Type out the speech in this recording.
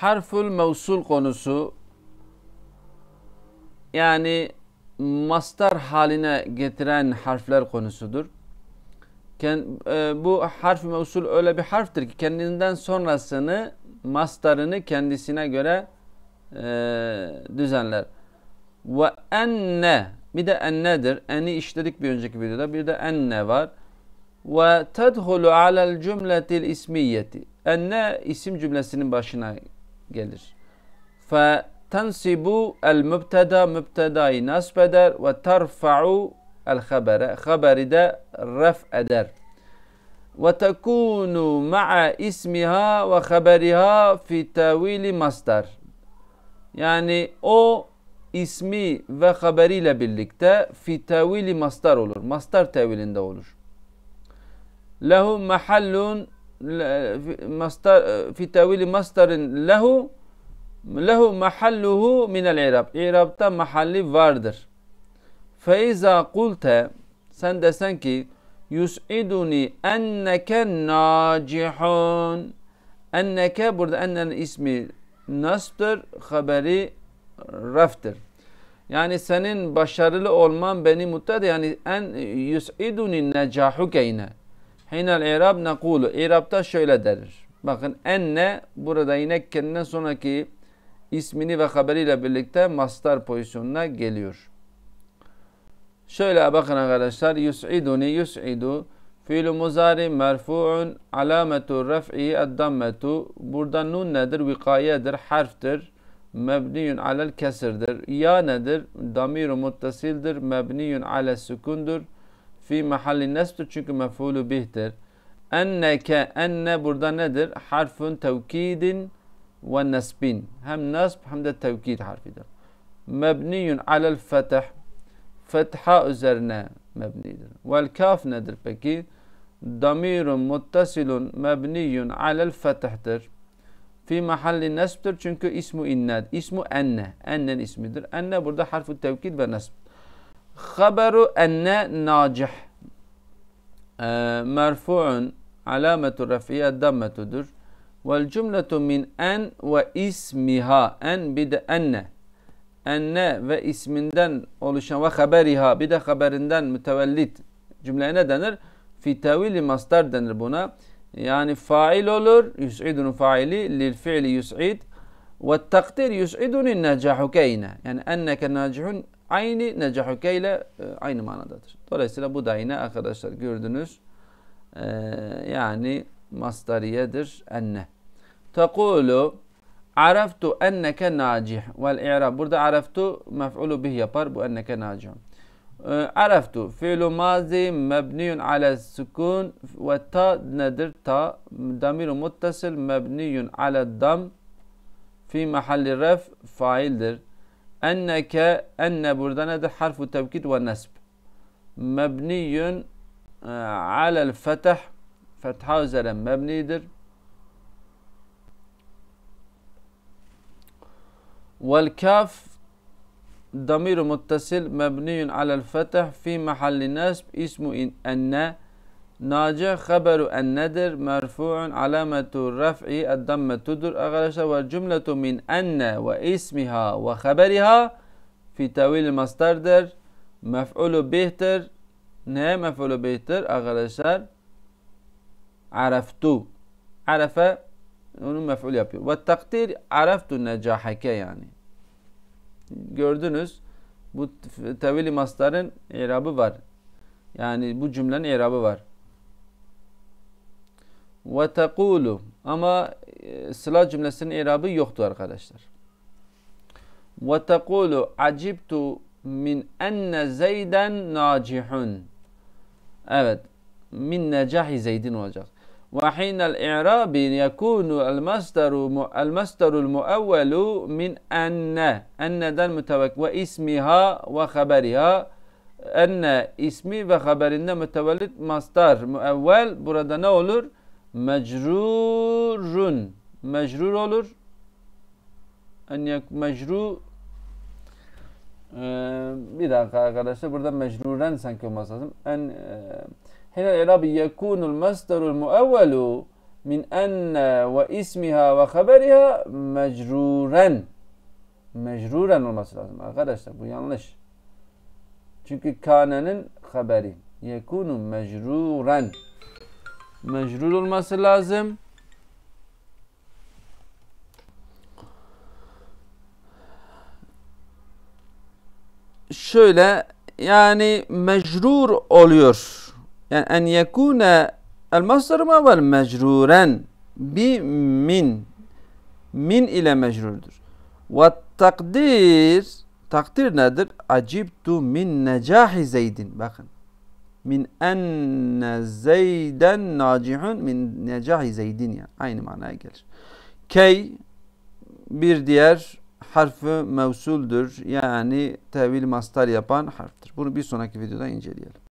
harfül mevsul konusu yani mastar haline getiren harfler konusudur. E, bu harf mevsul öyle bir harftir ki kendinden sonrasını mastarını kendisine göre e, düzenler. Ve enne bir de ennedir. Eni işledik bir önceki videoda. Bir de enne var. Ve tedhulu alel cümletil ismiyeti. Enne isim cümlesinin başına gelir. Fe tensibu el mübteda mübtedayı nasb eder ve terfa'u el habere haberi de ref eder. Ve tekunu ma'a ismiha ve haberiha fi tevili masdar. Yani o ismi ve haberiyle birlikte fi tevili mastar olur. Mastar tevilinde olur. Lehu mahallun mastar e, fi tawili mastarin lehu lehu mahalluhu Al irab. İrab'ta mahalli vardır. Feiza kulte sen desen ki yus'iduni enneke nacihun. Enneke burada ennenin ismi nasb'tır, haberi raftır. Yani senin başarılı olman beni mutlu yani en yus'iduni necahuke yine. Hinel i'rab nekulu. İrab'da şöyle denir. Bakın enne burada yine kendinden sonraki ismini ve haberiyle birlikte mastar pozisyonuna geliyor. Şöyle bakın arkadaşlar. Yus'iduni yus'idu. Fiil-i muzari merfu'un alametu ref'ihi eddammetu. Burada nun nedir? Vikayedir, harftir. Mebniyun alel kesirdir. Ya nedir? damiru, i muttasildir. Mebniyun ale sükundur. في محل نصب çünkü مفعول تر أنك أن burada nedir حرف توكيد ونسب هم نسب هم ده توكيد حرف ده مبني على الفتح فتحة أزرنا مبني ده والكاف ندر بكي ضمير متصل مبني على الفتح در في محل نصب در çünkü اسم إناد اسم أن أن اسم در أن برضه حرف التوكيد ونسب Haberu enne nacih. E, merfu'un alametu refiye dammetudur. Vel cümletu min en ve ismiha. En bir de enne. Enne ve isminden oluşan ve haberiha bir de haberinden mütevellit cümleye ne denir? Fi tevili mastar denir buna. Yani fail olur. Yus'idun faili lil fiili yus'id. Ve takdir yus'idun necahuke yine. Yani enneke nacihun Aynı necahuke ile e, aynı manadadır. Dolayısıyla bu da yine arkadaşlar gördünüz. Ee, yani masdariyedir enne. Tekulu araftu enneke nacih vel i'rab. Burada araftu mef'ulu bih yapar. Bu enneke nacih. E, araftu fiilu mazi mebniyun ala sukun ve ta nedir? Ta damiru muttasil mebniyun ala dam fi mahalli ref faildir. أنك أن بردانة حرف التوكيد والنسب مبني على الفتح فتحة زر مبني در والكاف ضمير متصل مبني على الفتح في محل نسب اسم أن Naci haberu ennedir merfu'un alametu raf'i eddammetudur arkadaşlar ve cümletu min enne ve ismiha ve haberiha fi tevil mastardır mef'ulu bihtir ne mef'ulu bihtir arkadaşlar araftu arafa, onu mef'ul yapıyor ve takdir araftu necaheke yani gördünüz bu tevil mastarın irabı var yani bu cümlenin irabı var ve tekulu ama e, sıla cümlesinin irabı yoktu arkadaşlar. Ve tekulu acibtu min enne zeyden nacihun. Evet. Min necahi zeydin olacak. Ve hinel i'rabi yekunu el masdaru el masdarul muavvelu min enne. Enne'den mütevekkil ve ismiha ve haberiha enne ismi ve haberinde mütevellit mastar muevvel burada ne olur? mecrurun mecrur olur. En yak mecru ee, bir dakika arkadaşlar burada mecruren sanki olması lazım. En e, hina irabi yekunul masdarul muavvelu min enne ve ismiha ve haberiha mecruren. Mecruren olması lazım arkadaşlar bu yanlış. Çünkü kanenin haberi yekunu mecruren mecrur olması lazım. Şöyle yani mecrur oluyor. Yani en yekune el masdar mavel mecruren bi min min ile mecrurdur. Ve takdir takdir nedir? Acibtu min necahi zeydin. Bakın min enne zeyden nacihun min necahi zeydin ya, Aynı manaya gelir. Key bir diğer harfi mevsuldür. Yani tevil mastar yapan harftir. Bunu bir sonraki videoda inceleyelim.